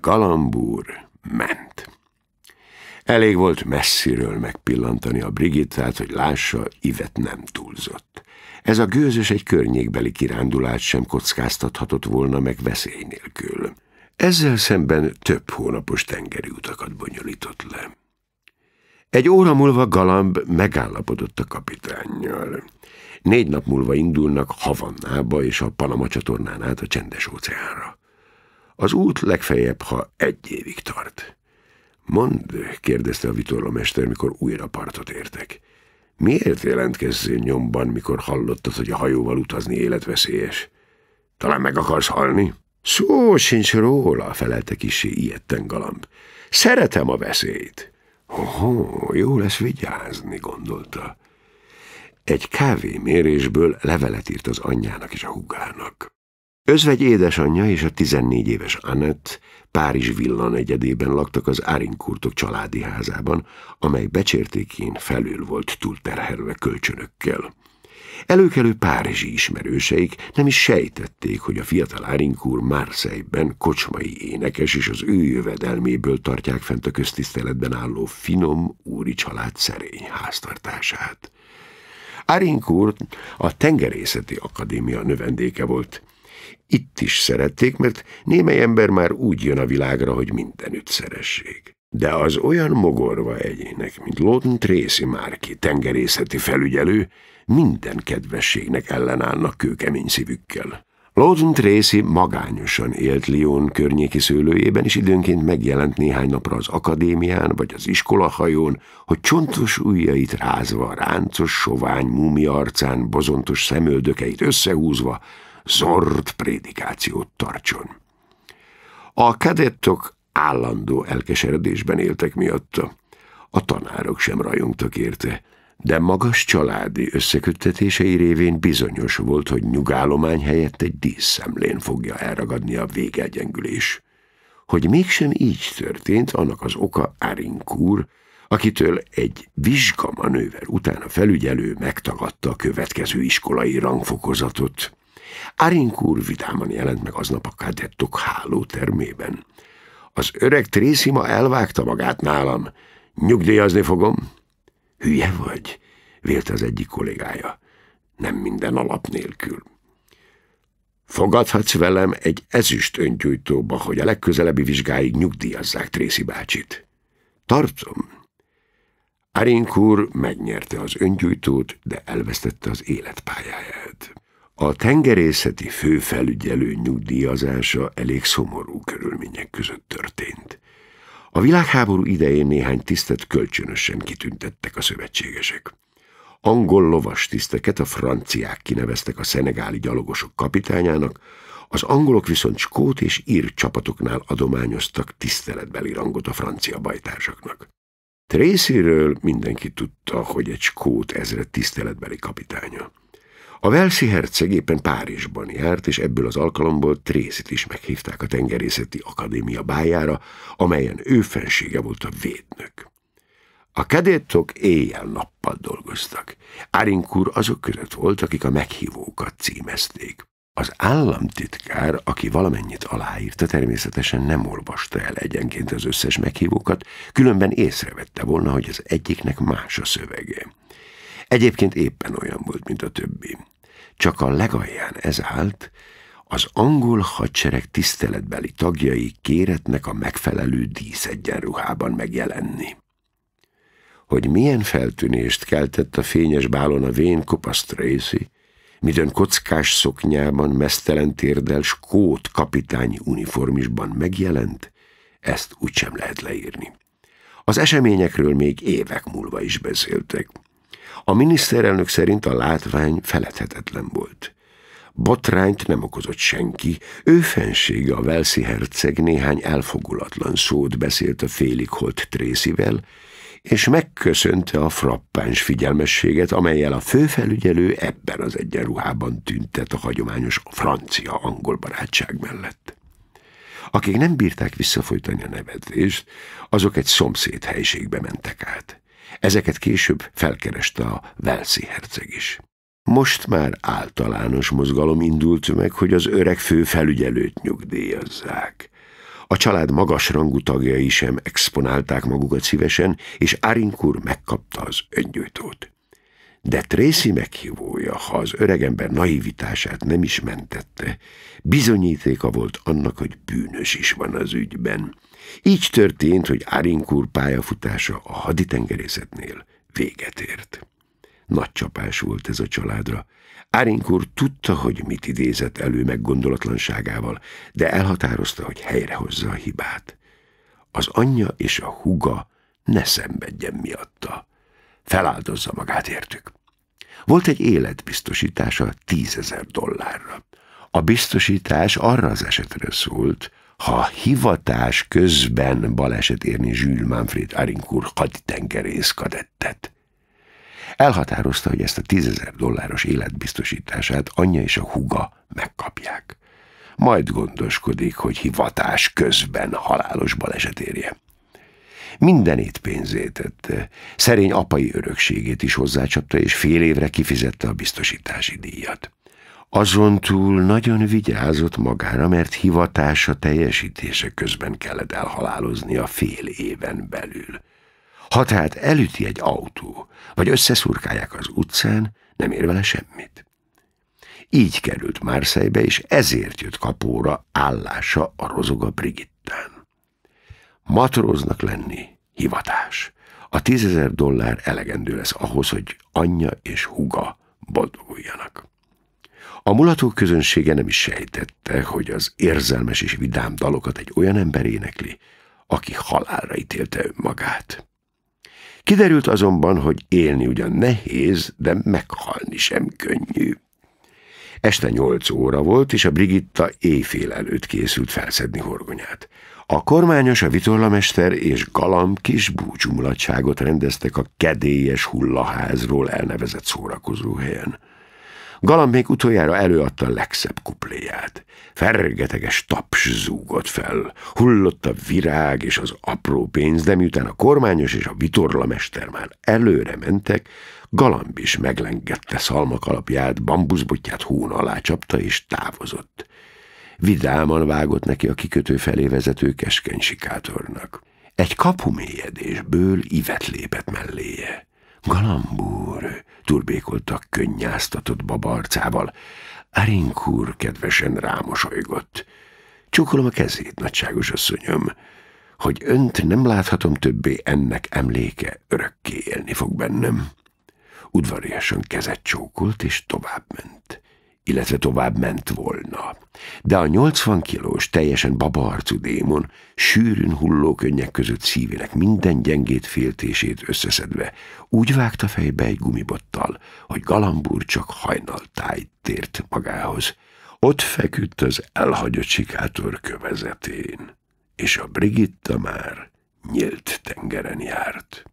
kalambúr ment. Elég volt messziről megpillantani a Brigittát, hogy lássa, Ivet nem túlzott. Ez a gőzös egy környékbeli kirándulást sem kockáztathatott volna meg veszély nélkül. Ezzel szemben több hónapos tengeri utakat bonyolított le. Egy óra múlva Galamb megállapodott a kapitánnyal. Négy nap múlva indulnak Havannába és a Panama csatornán át a csendes óceánra. Az út legfeljebb, ha egy évig tart. Mond, kérdezte a vitorlomester, mikor újra partot értek. Miért jelentkezzél nyomban, mikor hallottad, hogy a hajóval utazni életveszélyes? Talán meg akarsz halni? Szó sincs róla, felelte kisé ilyetten galamb. Szeretem a veszélyt. Hoho, jó lesz vigyázni, gondolta. Egy kávémérésből levelet írt az anyjának és a húgának. Özvegy édesanyja és a 14 éves Annette Párizs villan egyedében laktak az Árinkurtok családi házában, amely becsértékén felül volt terhelve kölcsönökkel. Előkelő párizsi ismerőseik nem is sejtették, hogy a fiatal Árinkúr Márszejben kocsmai énekes és az ő jövedelméből tartják fent a köztiszteletben álló finom úri család szerény háztartását. Árinkúr a Tengerészeti Akadémia növendéke volt, itt is szerették, mert némely ember már úgy jön a világra, hogy mindenütt szeressék. De az olyan mogorva egyének, mint Lawton Tracy Márki, tengerészeti felügyelő, minden kedvességnek ellenállnak kőkemény szívükkel. Lawton Tracy magányosan élt Lyon környéki szőlőjében, és időnként megjelent néhány napra az akadémián vagy az iskolahajón, hogy csontos ujjait rázva, ráncos, sovány, múmi arcán, bozontos szemöldökeit összehúzva, zord prédikációt tartson. A kadettok állandó elkeseredésben éltek miatta, a tanárok sem rajongtak érte, de magas családi összeköttetései révén bizonyos volt, hogy nyugállomány helyett egy díszszemlén fogja elragadni a végegyengülés. Hogy mégsem így történt, annak az oka Árinkúr, akitől egy vizsgamanőver után a felügyelő megtagadta a következő iskolai rangfokozatot. Arink úr vidáman jelent meg aznap a kadettok termében. Az öreg Tracy ma elvágta magát nálam. Nyugdíjazni fogom. Hülye vagy, Vélt az egyik kollégája. Nem minden alap nélkül. Fogadhatsz velem egy ezüst öngyújtóba, hogy a legközelebbi vizsgáig nyugdíjazzák Trészi bácsit. Tartom. Arink úr megnyerte az öngyújtót, de elvesztette az életpályáját. A tengerészeti főfelügyelő nyugdíjazása elég szomorú körülmények között történt. A világháború idején néhány tisztet kölcsönösen kitüntettek a szövetségesek. Angol lovas tiszteket a franciák kineveztek a szenegáli gyalogosok kapitányának, az angolok viszont skót és ír csapatoknál adományoztak tiszteletbeli rangot a francia bajtársaknak. Tracyről mindenki tudta, hogy egy skót ezre tiszteletbeli kapitánya. A Velszi herceg éppen Párizsban járt, és ebből az alkalomból Trészit is meghívták a Tengerészeti Akadémia bájára, amelyen ő fensége volt a védnök. A kadettok éjjel-nappal dolgoztak. Árinkur azok között volt, akik a meghívókat címezték. Az államtitkár, aki valamennyit aláírta, természetesen nem olvasta el egyenként az összes meghívókat, különben észrevette volna, hogy az egyiknek más a szövege. Egyébként éppen olyan volt, mint a többi. Csak a legalján ez állt, az angol hadsereg tiszteletbeli tagjai kéretnek a megfelelő díszegyenruhában megjelenni. Hogy milyen feltűnést keltett a fényes bálon a vén kopasz Tracy, midőn kockás szoknyában, mesztelen térdel, skót kapitányi uniformisban megjelent, ezt úgysem lehet leírni. Az eseményekről még évek múlva is beszéltek. A miniszterelnök szerint a látvány feledhetetlen volt. Botrányt nem okozott senki, ő fensége a Velszi herceg néhány elfogulatlan szót beszélt a félig holt Trészivel, és megköszönte a frappáns figyelmességet, amelyel a főfelügyelő ebben az egyenruhában tüntet a hagyományos francia-angol barátság mellett. Akik nem bírták visszafolytani a nevetést, azok egy szomszéd helyiségbe mentek át. Ezeket később felkereste a Velszi herceg is. Most már általános mozgalom indult meg, hogy az öreg fő felügyelőt nyugdíjazzák. A család magas rangú tagjai sem exponálták magukat szívesen, és Árinkur megkapta az öngyújtót. De Tracy meghívója, ha az öregember naivitását nem is mentette, bizonyítéka volt annak, hogy bűnös is van az ügyben. Így történt, hogy Arinkur pályafutása a haditengerészetnél véget ért. Nagy csapás volt ez a családra. Arinkur tudta, hogy mit idézett elő meggondolatlanságával, de elhatározta, hogy helyrehozza a hibát. Az anyja és a huga ne szenvedjen miatta. Feláldozza magát értük. Volt egy életbiztosítása tízezer dollárra. A biztosítás arra az esetre szólt, ha hivatás közben baleset érni Jules Manfred Arinkur haditengerész kadettet. Elhatározta, hogy ezt a tízezer dolláros életbiztosítását anyja és a huga megkapják. Majd gondoskodik, hogy hivatás közben halálos baleset érje. Mindenét pénzét, szerény apai örökségét is hozzácsapta, és fél évre kifizette a biztosítási díjat. Azon túl nagyon vigyázott magára, mert hivatása teljesítése közben kellett elhalálozni a fél éven belül. Ha tehát elüti egy autó, vagy összeszurkálják az utcán, nem ér vele semmit. Így került Márszejbe, és ezért jött kapóra állása a rozoga Brigittán. Matróznak lenni hivatás. A tízezer dollár elegendő lesz ahhoz, hogy anyja és huga boldoguljanak. A mulató közönsége nem is sejtette, hogy az érzelmes és vidám dalokat egy olyan ember énekli, aki halálra ítélte önmagát. Kiderült azonban, hogy élni ugyan nehéz, de meghalni sem könnyű. Este nyolc óra volt, és a Brigitta éjfél előtt készült felszedni horgonyát. A kormányos, a vitorlamester és galam kis búcsúmulatságot rendeztek a kedélyes hullaházról elnevezett szórakozóhelyen még utoljára előadta a legszebb kupléját. Fergeteges taps zúgott fel, hullott a virág és az apró pénz, de miután a kormányos és a vitorlamester már előre mentek, Galamb is meglengette szalmak alapját, bambuszbotját hón alá csapta és távozott. Vidáman vágott neki a kikötő felé vezető keskeny sikátornak. Egy kapumélyedésből ivet lépett melléje. Galambúr, turbékoltak könnyáztatott babarcával. Arink úr kedvesen rámosolygott. Csókolom a kezét, nagyságos asszonyom, hogy önt nem láthatom többé, ennek emléke örökké élni fog bennem. Udvariasan kezet csókolt, és továbbment illetve tovább ment volna. De a 80 kilós, teljesen babaharcú démon sűrűn hulló könnyek között szívének minden gyengét féltését összeszedve úgy vágta fejbe egy gumibottal, hogy Galambúr csak hajnaltájt tért magához. Ott feküdt az elhagyott sikátor kövezetén, és a Brigitta már nyílt tengeren járt.